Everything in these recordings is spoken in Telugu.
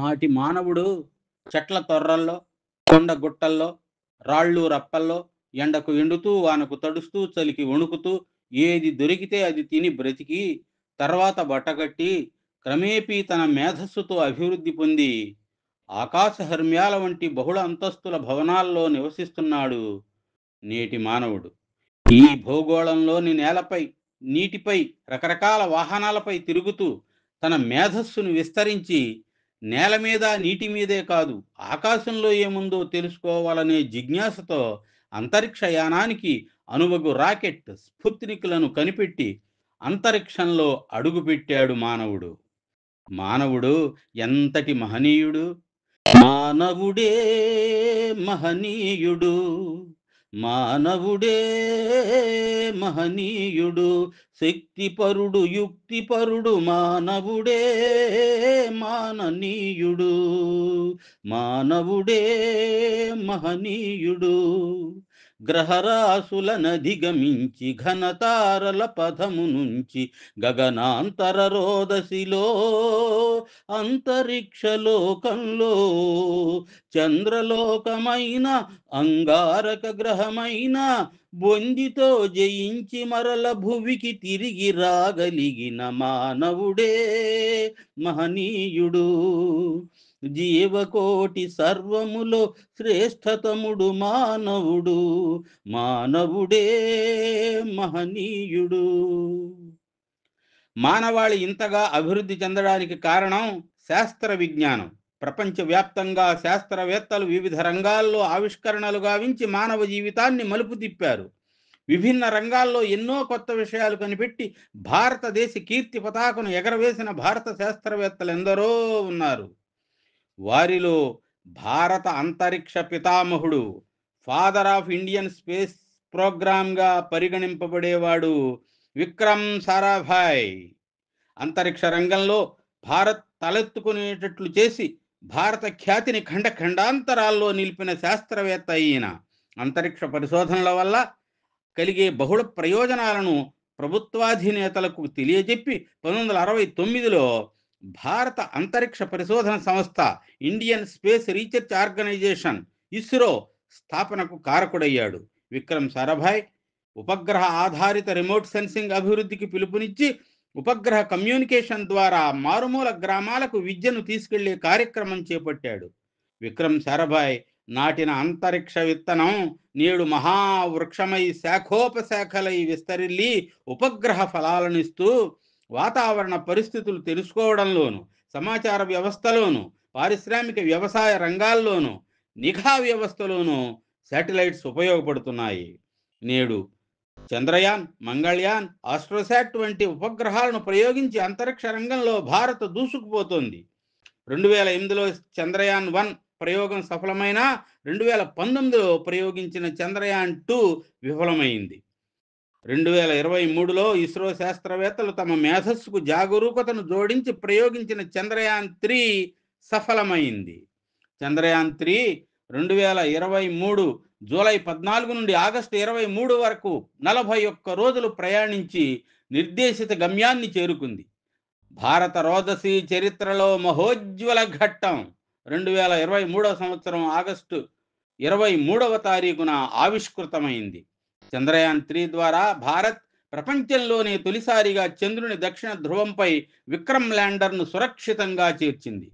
నాటి మానవుడు చెట్ల తొర్రల్లో కొండ గుట్టల్లో రాళ్ళు రప్పల్లో ఎండకు ఎండుతూ వానకు తడుస్తూ చలికి వణుకుతూ ఏది దొరికితే అది తిని బ్రతికి తర్వాత బట్టగట్టి క్రమేపీ తన మేధస్సుతో అభివృద్ధి పొంది ఆకాశ హర్మ్యాల వంటి బహుళ అంతస్తుల భవనాల్లో నివసిస్తున్నాడు నేటి మానవుడు ఈ భూగోళంలోని నేలపై నీటిపై రకరకాల వాహనాలపై తిరుగుతూ తన మేధస్సును విస్తరించి నేల మీద నీటి మీదే కాదు ఆకాశంలో ఏముందో తెలుసుకోవాలనే జిజ్ఞాసతో అంతరిక్ష యానానికి అనువగు రాకెట్ స్ఫుత్నికులను కనిపెట్టి అంతరిక్షంలో అడుగుపెట్టాడు మానవుడు మానవుడు ఎంతటి మహనీయుడు మానవుడే మహనీయుడు మానవుడే మహనీయుడు శక్తిపరుడు యుక్తిపరుడు మానవుడే మాననీయుడు మానవుడే మహనీయుడు గ్రహరాశులనధిగమించి ఘనతారల పథము నుంచి గగనాంతర రోదశిలో అంతరిక్షలోకంలో చంద్రలోకమైన అంగారక గ్రహమైన బొందితో జయించి మరల భువికి తిరిగి రాగలిగిన మానవుడే మహనీయుడు జీవకోటి సర్వములో శ్రేష్టతముడు మానవుడు మానవుడే మహనీయుడు మానవాళి ఇంతగా అభివృద్ధి చెందడానికి కారణం శాస్త్ర విజ్ఞానం ప్రపంచవ్యాప్తంగా శాస్త్రవేత్తలు వివిధ రంగాల్లో ఆవిష్కరణలు గావించి మానవ జీవితాన్ని మలుపు తిప్పారు విభిన్న రంగాల్లో ఎన్నో కొత్త విషయాలు కనిపెట్టి భారతదేశ కీర్తి పతాకను ఎగరవేసిన భారత శాస్త్రవేత్తలు ఎందరో ఉన్నారు వారిలో భారత అంతరిక్ష పితామహుడు ఫాదర్ ఆఫ్ ఇండియన్ స్పేస్ ప్రోగ్రామ్గా పరిగణింపబడేవాడు విక్రమ్ సారాభాయ్ అంతరిక్ష రంగంలో భారత్ తలెత్తుకునేటట్లు చేసి భారత ఖ్యాతిని ఖండ ఖండాంతరాల్లో నిలిపిన శాస్త్రవేత్త అయిన అంతరిక్ష పరిశోధనల వల్ల కలిగే బహుళ ప్రయోజనాలను ప్రభుత్వాధినేతలకు తెలియజెప్పి పంతొమ్మిది వందల అరవై తొమ్మిదిలో భారత అంతరిక్ష పరిశోధన సంస్థ Indian space research organisation ISRO స్థాపనకు కారకుడయ్యాడు విక్రమ్ సారాభాయ్ ఉపగ్రహ ఆధారిత రిమోట్ సెన్సింగ్ అభివృద్ధికి పిలుపునిచ్చి ఉపగ్రహ కమ్యూనికేషన్ ద్వారా మారుమూల గ్రామాలకు విద్యను తీసుకెళ్లే కార్యక్రమం చేపట్టాడు విక్రమ్ సారాభాయ్ నాటిన అంతరిక్ష విత్తనం నేడు మహావృక్షమై శాఖోపశాఖలై విస్తరిల్లి ఉపగ్రహ ఫలాలనిస్తూ వాతావరణ పరిస్థితులు తెలుసుకోవడంలోను సమాచార వ్యవస్థలోను పారిశ్రామిక వ్యవసాయ రంగాల్లోనూ నిఘా వ్యవస్థలోనూ శాటిలైట్స్ ఉపయోగపడుతున్నాయి నేడు చంద్రయాన్ మంగళయాన్ ఆస్ట్రోసాట్ వంటి ఉపగ్రహాలను ప్రయోగించి అంతరిక్ష రంగంలో భారత్ దూసుకుపోతోంది రెండు వేల ఎనిమిదిలో చంద్రయాన్ వన్ ప్రయోగం సఫలమైన రెండు వేల పంతొమ్మిదిలో ప్రయోగించిన చంద్రయాన్ టూ విఫలమైంది రెండు వేల ఇరవై మూడులో ఇస్రో శాస్త్రవేత్తలు తమ మేధస్సుకు జాగరూకతను జోడించి ప్రయోగించిన చంద్రయాన్ త్రీ సఫలమైంది చంద్రయాన్ త్రీ రెండు వేల ఇరవై మూడు జూలై పద్నాలుగు నుండి ఆగస్టు ఇరవై మూడు వరకు నలభై ఒక్క రోజులు ప్రయాణించి నిర్దేశిత గమ్యాన్ని చేరుకుంది భారత రోదసి చరిత్రలో మహోజ్వల ఘట్టం రెండు వేల ఇరవై మూడవ సంవత్సరం ఆగస్టు ఇరవై మూడవ తారీఖున ఆవిష్కృతమైంది చంద్రయాన్ త్రీ ద్వారా భారత్ ప్రపంచంలోనే తొలిసారిగా చంద్రుని దక్షిణ ధ్రువంపై విక్రమ్ ల్యాండర్ను సురక్షితంగా చేర్చింది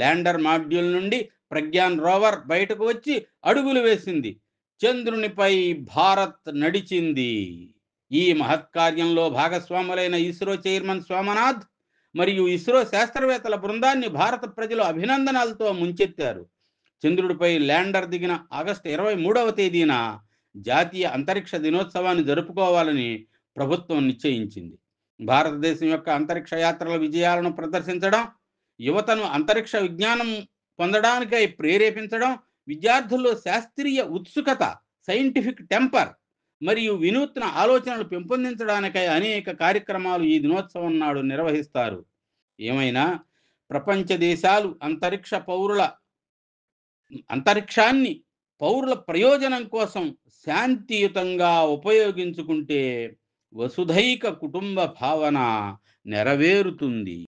ల్యాండర్ మాడ్యూల్ నుండి ప్రజ్ఞాన్ రోవర్ బయటకు వచ్చి అడుగులు వేసింది చంద్రునిపై భారత్ నడిచింది ఈ మహత్కార్యంలో భాగస్వాములైన ఇస్రో చైర్మన్ స్వామనాథ్ మరియు ఇస్రో శాస్త్రవేత్తల బృందాన్ని భారత ప్రజలు అభినందనాలతో ముంచెత్తారు చంద్రుడిపై ల్యాండర్ దిగిన ఆగస్టు ఇరవై మూడవ తేదీన జాతీయ అంతరిక్ష దినోత్సవాన్ని జరుపుకోవాలని ప్రభుత్వం నిశ్చయించింది భారతదేశం యొక్క అంతరిక్ష యాత్రల విజయాలను ప్రదర్శించడం యువతను అంతరిక్ష విజ్ఞానం పొందడానికై ప్రేరేపించడం విద్యార్థుల్లో శాస్త్రీయ ఉత్సుకత సైంటిఫిక్ టెంపర్ మరియు వినూత్న ఆలోచనలు పెంపొందించడానికై అనేక కార్యక్రమాలు ఈ దినోత్సవం నాడు నిర్వహిస్తారు ఏమైనా ప్రపంచ దేశాలు అంతరిక్ష పౌరుల అంతరిక్షాన్ని పౌరుల ప్రయోజనం కోసం శాంతియుతంగా ఉపయోగించుకుంటే వసుధైక కుటుంబ భావన నెరవేరుతుంది